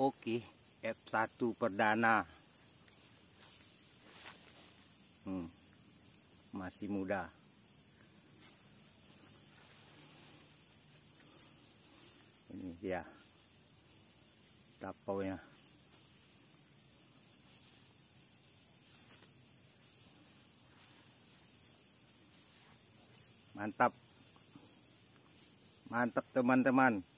Oke, F1 perdana hmm, masih muda ini dia tapaunya mantap mantap teman-teman